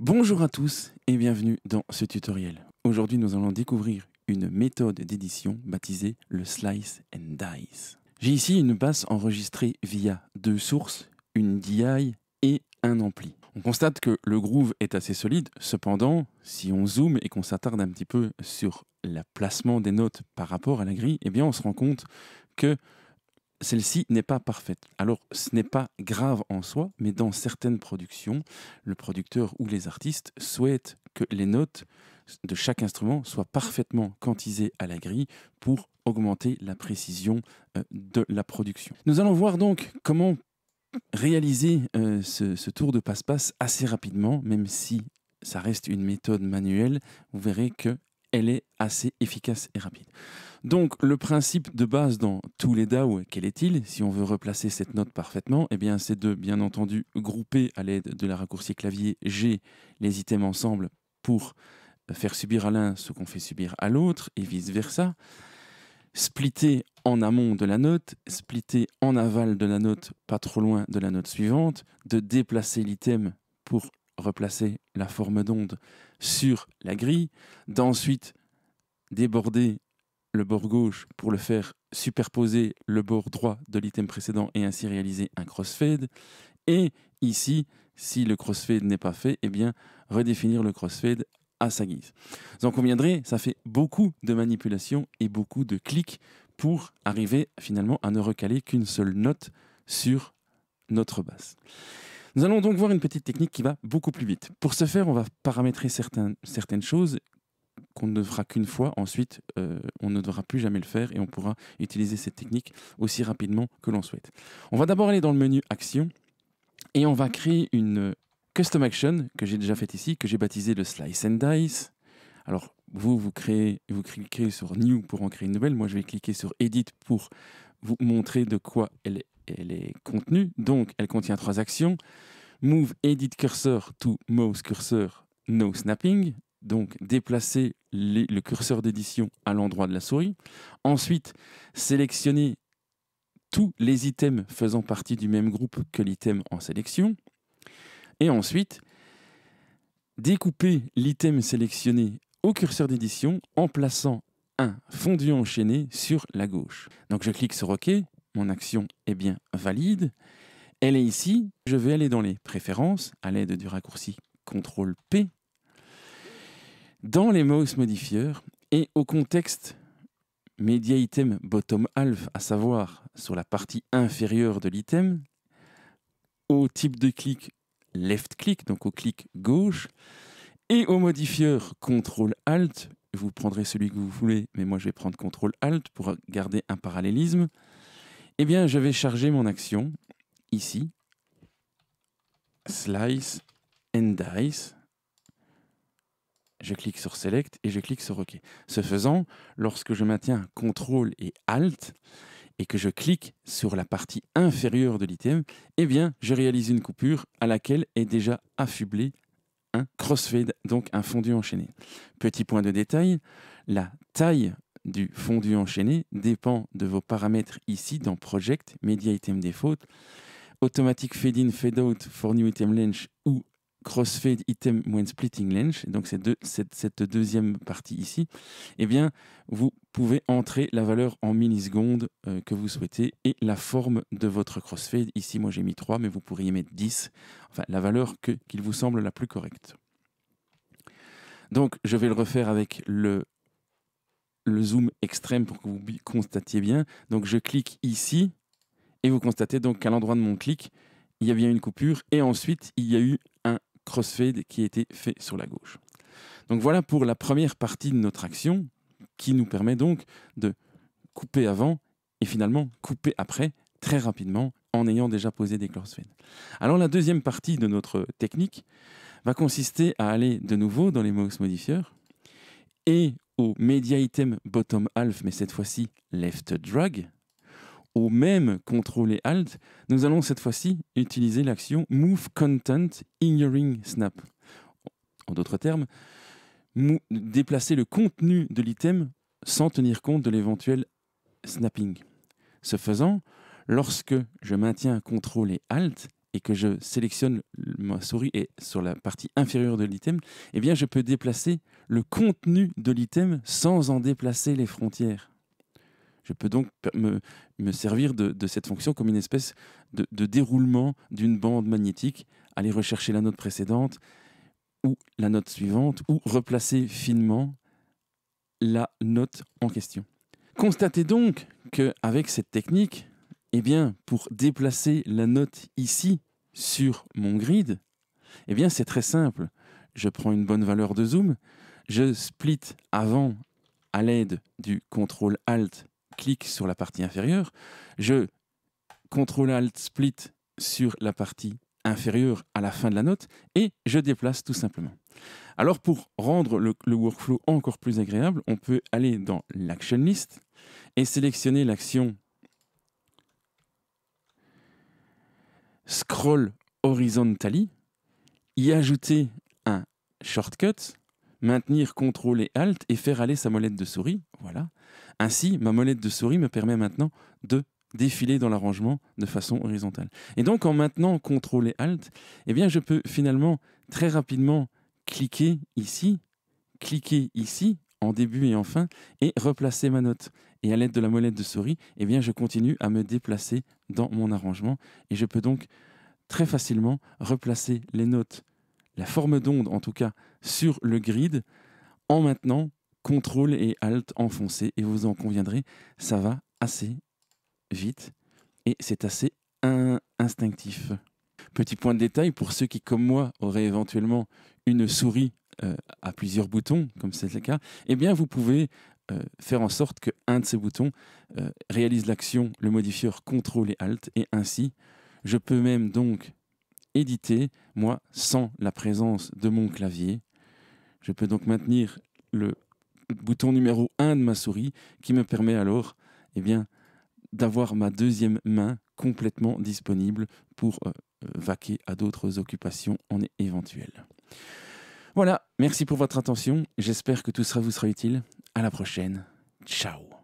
Bonjour à tous et bienvenue dans ce tutoriel. Aujourd'hui, nous allons découvrir une méthode d'édition baptisée le Slice and Dice. J'ai ici une basse enregistrée via deux sources, une DI et un ampli. On constate que le groove est assez solide, cependant, si on zoome et qu'on s'attarde un petit peu sur le placement des notes par rapport à la grille, eh bien on se rend compte que celle-ci n'est pas parfaite. Alors, ce n'est pas grave en soi, mais dans certaines productions, le producteur ou les artistes souhaitent que les notes de chaque instrument soient parfaitement quantisées à la grille pour augmenter la précision euh, de la production. Nous allons voir donc comment réaliser euh, ce, tour de passe-passe assez rapidement, même si ça reste une méthode manuelle, vous verrez que elle est assez efficace et rapide. Donc le principe de base dans tous les DAO, quel est-il Si on veut replacer cette note parfaitement, eh bien c'est de bien entendu grouper à l'aide de la raccourci clavier G les items ensemble pour euh, faire subir à l'un ce qu'on fait subir à l'autre et vice-versa. Splitter en amont de la note, splitter en aval de la note, pas trop loin de la note suivante, de déplacer l'item pour replacer la forme d'onde sur la grille, d'ensuite déborder le bord gauche pour le faire superposer le bord droit de l'item précédent et ainsi réaliser un crossfade. Et ici, si le crossfade n'est pas fait, eh bien, redéfinir le crossfade à sa guise. Vous en conviendrez, ça fait beaucoup de manipulations et beaucoup de clics pour arriver finalement à ne recaler qu'une seule note sur notre basse. Nous allons donc voir une petite technique qui va beaucoup plus vite. Pour ce faire, on va paramétrer certaines, choses qu'on ne fera qu'une fois. Ensuite, euh, on ne devra plus jamais le faire et on pourra utiliser cette technique aussi rapidement que l'on souhaite. On va d'abord aller dans le menu Action et on va créer une custom action que j'ai déjà faite ici, que j'ai baptisée le Slice and Dice. Alors, vous, vous, créez, vous cliquez sur New pour en créer une nouvelle. Moi, je vais cliquer sur Edit pour vous montrer de quoi elle est. Elle est contenue, Donc, elle contient trois actions. Move Edit Cursor to Mouse Cursor No Snapping. Donc, déplacer le curseur d'édition à l'endroit de la souris. Ensuite, sélectionner tous les items faisant partie du même groupe que l'item en sélection. Et ensuite, découper l'item sélectionné au curseur d'édition en plaçant un fondu enchaîné sur la gauche. Donc je clique sur OK, mon action est bien valide. Elle est ici, je vais aller dans les préférences à l'aide du raccourci CTRL P, dans les mouse modifiers et au contexte media item bottom half, à savoir sur la partie inférieure de l'item, au type de clic left click, donc au clic gauche, et au modifieur CTRL ALT, vous prendrez celui que vous voulez, mais moi je vais prendre CTRL ALT pour garder un parallélisme. Eh bien, je vais charger mon action ici. Slice and dice. Je clique sur Select et je clique sur OK. Ce faisant, lorsque je maintiens CTRL et ALT et que je clique sur la partie inférieure de l'item, eh bien, je réalise une coupure à laquelle est déjà affublé un crossfade, donc un fondu enchaîné. Petit point de détail, la taille du fondu enchaîné dépend de vos paramètres ici dans Project, Media Item Default, Automatic Fade In, Fade Out for New Item Lens ou Crossfade Item When Splitting Lens, donc cette, cette, deuxième partie ici, et eh bien, vous pouvez entrer la valeur en millisecondes euh, que vous souhaitez et la forme de votre crossfade. Ici, moi j'ai mis 3, mais vous pourriez mettre 10, enfin la valeur qu'il vous semble la plus correcte. Donc, je vais le refaire avec le le zoom extrême pour que vous constatiez bien. Donc je clique ici et vous constatez donc qu'à l'endroit de mon clic, il y a bien une coupure et ensuite il y a eu un crossfade qui a été fait sur la gauche. Donc voilà pour la première partie de notre action qui nous permet donc de couper avant et finalement couper après très rapidement en ayant déjà posé des crossfades. Alors la deuxième partie de notre technique va consister à aller de nouveau dans les mouse modifiers et au Media Item Bottom Half, mais cette fois-ci Left Drag, au même Contrôle et ALT, nous allons cette fois-ci utiliser l'action Move Content Ignoring Snap. En d'autres termes, déplacer le contenu de l'item sans tenir compte de l'éventuel snapping. Ce faisant, lorsque je maintiens CTRL et ALT, et que je sélectionne ma souris et sur la partie inférieure de l'item, eh bien je peux déplacer le contenu de l'item sans en déplacer les frontières. Je peux donc me, servir de, cette fonction comme une espèce de, de déroulement d'une bande magnétique, aller rechercher la note précédente ou la note suivante, ou replacer finement la note en question. Constatez donc qu'avec cette technique, eh bien, pour déplacer la note ici sur mon grid, eh bien, c'est très simple. Je prends une bonne valeur de zoom, je split avant à l'aide du CTRL ALT, clic sur la partie inférieure, je CTRL ALT split sur la partie inférieure à la fin de la note et je déplace tout simplement. Alors pour rendre le, le workflow encore plus agréable, on peut aller dans l'Action List et sélectionner l'action scroll horizontally, y ajouter un shortcut, maintenir CTRL et ALT et faire aller sa molette de souris. Voilà. Ainsi, ma molette de souris me permet maintenant de défiler dans l'arrangement de façon horizontale. Et donc en maintenant CTRL et ALT, eh bien je peux finalement très rapidement cliquer ici, cliquer ici en début et en fin et replacer ma note et à l'aide de la molette de souris, et eh bien, je continue à me déplacer dans mon arrangement et je peux donc très facilement replacer les notes, la forme d'onde en tout cas, sur le grid en maintenant CTRL et alt enfoncés. et vous en conviendrez, ça va assez vite et c'est assez instinctif. Petit point de détail pour ceux qui, comme moi, auraient éventuellement une souris euh, à plusieurs boutons, comme c'est le cas, eh bien vous pouvez euh, faire en sorte que un de ces boutons euh, réalise l'action, le modifieur contrôle et alt, et ainsi, je peux même donc éditer, moi, sans la présence de mon clavier. Je peux donc maintenir le bouton numéro 1 de ma souris, qui me permet alors eh bien, d'avoir ma deuxième main complètement disponible pour euh, vaquer à d'autres occupations en éventuel Voilà, merci pour votre attention, j'espère que tout ça vous sera utile. À la prochaine. Ciao.